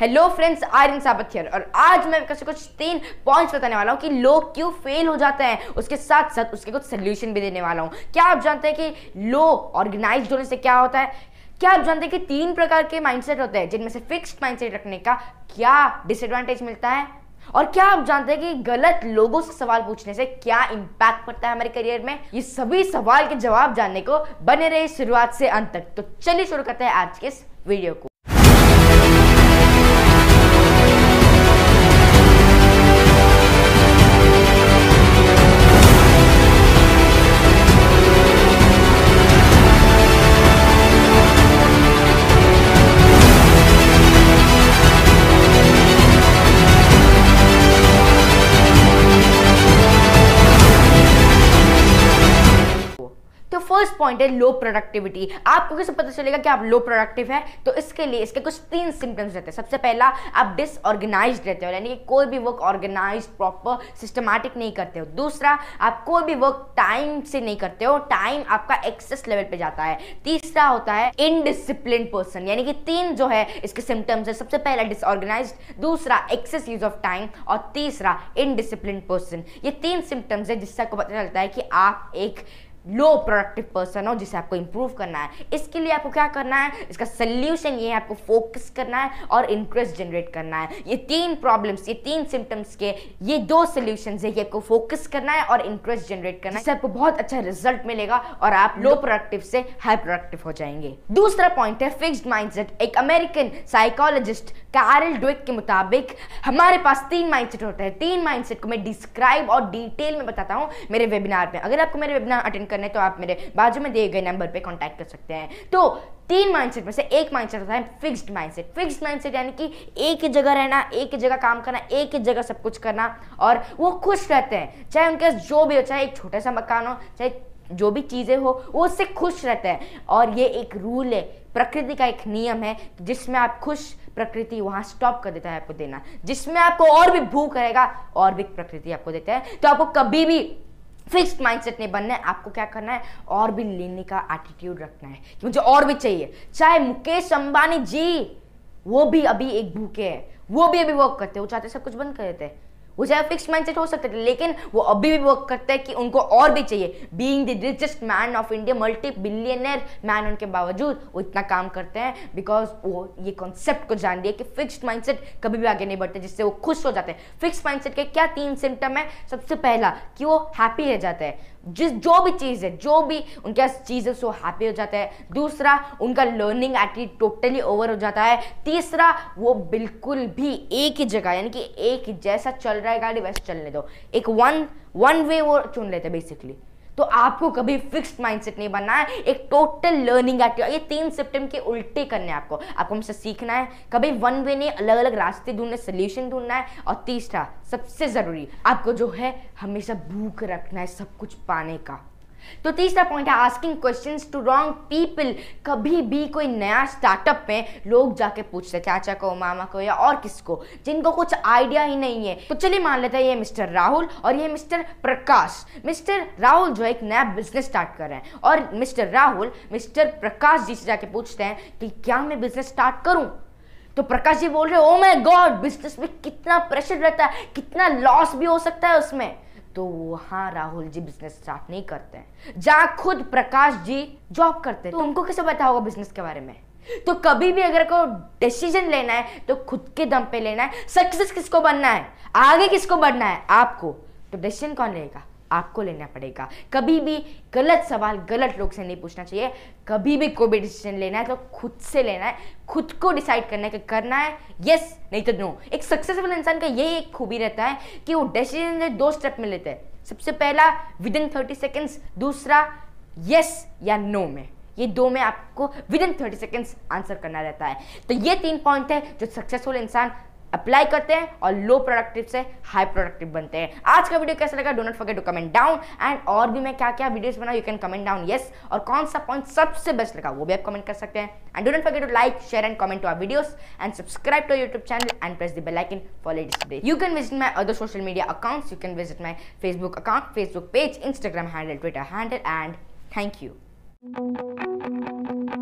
hello friends आयरन साबत here और आज मैं कुछ कुछ तीन पॉइंट्स बताने वाला हूँ कि लोग क्यों फेल हो जाते हैं उसके साथ साथ उसके कुछ सोल्यूशन भी देने वाला हूँ क्या आप जानते हैं कि लो ऑर्गेनाइज होने से क्या होता है क्या आप जानते हैं कि तीन प्रकार के माइंडसेट होते हैं जिनमें से फिक्स्ड माइंडसेट रखने का क्या डिसएडवांटेज मिलता है और क्या आप जानते हैं कि गलत लोगों से सवाल पूछने से क्या इम्पैक्ट पड़ता है हमारे करियर में ये सभी सवाल के जवाब जानने को बने रहे शुरुआत से अंत तक तो चलिए शुरू करते हैं आज के इस वीडियो को पॉइंट है लो प्रोडक्टिविटी आपको कैसे पता चलेगा कि आप लो प्रोडक्टिव है तो इसके लिए इसके कुछ तीन सिम्टम्स रहते हैं सबसे पहला आप डिसऑर्गेनाइज रहते हो यानी कि कोई भी वर्क ऑर्गेनाइज प्रॉपर सिस्टमैटिक नहीं करते हो दूसरा आप कोई भी वर्क टाइम से नहीं करते हो टाइम आपका एक्सेस लेवल पे जाता है तीसरा होता है इनडिसिप्लिन पर्सन यानी कि तीन जो है इसके सिम्टम्स है सबसे पहला डिसऑर्गेनाइज दूसरा एक्सेस यूज ऑफ टाइम और तीसरा इनडिसिप्लिन पर्सन ये तीन सिम्टम्स है जिससे आपको पता चलता है कि आप एक लो प्रोडक्टिव पर्सन हो जिसे आपको इंप्रूव करना है इसके लिए आपको क्या करना है इसका सल्यूशन ये है आपको फोकस करना है और इंटरेस्ट जनरेट करना है ये तीन प्रॉब्लम्स ये तीन सिम्टम्स के ये दो सोल्यूशन है ये आपको फोकस करना है और इंटरेस्ट जनरेट करना है इससे आपको बहुत अच्छा रिजल्ट मिलेगा और आप लो प्रोडक्टिव से हाई प्रोडक्टिव हो जाएंगे दूसरा पॉइंट है फिक्स माइंड एक अमेरिकन साइकोलॉजिस्ट कैरल डुक के मुताबिक हमारे पास तीन माइंडसेट होता है तीन माइंडसेट को मैं डिस्क्राइब और डिटेल में बताता हूँ मेरे वेबिनार में अगर आपको मेरे वेबिनार अटेंड कर करना है तो आप मेरे बाजू में दिए गए नंबर पर कॉन्टैक्ट कर सकते हैं तो तीन माइंडसेट में से एक माइंडसेट होता है फिक्स्ड माइंडसेट फिक्स्ड माइंडसेट यानी कि एक ही जगह रहना एक ही जगह काम करना एक ही जगह सब कुछ करना और वो खुश रहते हैं चाहे उनके जो भी हो चाहे एक छोटा सा मकान हो चाहे जो भी चीज़ें हो वो उससे खुश रहते हैं और ये एक रूल है प्रकृति का एक नियम है जिसमें आप खुश प्रकृति वहाँ स्टॉप कर देता है आपको देना जिसमें आपको और भी भूख रहेगा और भी प्रकृति आपको देता है तो आपको कभी भी फिक्स माइंडसेट नहीं बनना है आपको क्या करना है और भी लेने का एटीट्यूड रखना है कि मुझे और भी चाहिए चाहे मुकेश अंबानी जी वो भी अभी एक भूखे है वो भी अभी वर्क करते हैं वो चाहते सब कुछ बंद कर देते हैं वो चाहे फिक्स माइंडसेट हो सकते थे लेकिन वो अभी भी वर्क करते हैं कि उनको और भी चाहिए being the richest man of India multi billionaire man उनके बावजूद वो इतना काम करते हैं बिकॉज वो ये कॉन्सेप्ट को जान दिया कि फिक्स माइंडसेट कभी भी आगे नहीं बढ़ते जिससे वो खुश हो जाते हैं फिक्स माइंडसेट के क्या तीन सिम्टम है सबसे पहला कि वो हैप्पी रह जाते हैं जिस जो भी चीज़ है जो भी उनके पास चीज़ है वो हैप्पी हो जाता है दूसरा उनका लर्निंग एटीट्यूड टोटली ओवर हो जाता है तीसरा वो बिल्कुल भी एक ही जगह यानी कि एक ही जैसा चल रहा है रहा है गाड़ी वैसे चलने दो एक वन वन वे वो चुन लेते बेसिकली तो आपको कभी फिक्स्ड माइंडसेट नहीं बनना है एक टोटल लर्निंग एक्टिव ये तीन सिप्टम के उल्टे करने हैं आपको आपको हमसे सीखना है कभी वन वे नहीं अलग अलग रास्ते ढूंढने सोल्यूशन ढूंढना है और तीसरा सबसे ज़रूरी आपको जो है हमेशा भूख रखना है सब कुछ पाने का तो तीसरा पॉइंट है asking question to wrong people कभी भी कोई नया स्टार्टअप में लोग जाके पूछते चाचा को मामा को या और किसको जिनको कुछ आइडिया ही नहीं है तो चलिए मान लेते हैं ये मिस्टर राहुल और ये मिस्टर प्रकाश मिस्टर राहुल जो एक नया बिजनेस स्टार्ट कर रहे हैं और मिस्टर राहुल मिस्टर प्रकाश जी से जाके पूछते हैं कि क्या मैं बिजनेस स्टार्ट करूं तो प्रकाश जी बोल रहे ओ माय गॉड बिजनेस में कितना प्रेशर रहता है कितना लॉस भी हो सकता है उसमें तो वहां राहुल जी बिजनेस स्टार्ट नहीं करते हैं जहां खुद प्रकाश जी जॉब करते हैं तो उनको कैसे पता होगा बिजनेस के बारे में तो कभी भी अगर को डिसीजन लेना है तो खुद के दम पे लेना है सक्सेस किसको बनना है आगे किसको बढ़ना है आपको तो डिसीजन कौन लेगा आपको लेना पड़ेगा कभी भी गलत सवाल गलत लोग से नहीं पूछना चाहिए कभी भी कोई भी डिसीजन लेना है तो खुद से लेना है खुद को डिसाइड करना है कि करना है यस नहीं तो नो एक सक्सेसफुल इंसान का यही एक खूबी रहता है कि वो डिसीजन दो स्टेप में लेते हैं सबसे पहला विद इन थर्टी सेकेंड्स दूसरा यस या नो में ये दो में आपको within thirty seconds answer करना रहता है तो ये तीन पॉइंट है जो सक्सेसफुल इंसान अप्लाई करते हैं और लो प्रोडक्टिव से हाई प्रोडक्टिव बनते हैं आज का वीडियो कैसा लगा don't forget to comment down and और भी मैं क्या क्या वीडियोस बनाऊँ you can comment down yes और कौन सा पॉइंट सबसे बेस्ट लगा वो भी आप कमेंट कर सकते हैं and don't forget to like share and comment to our videos and subscribe to YouTube channel and press the bell icon for latest update you can visit my other social media accounts you can visit my Facebook account Facebook page Instagram handle Twitter handle and thank you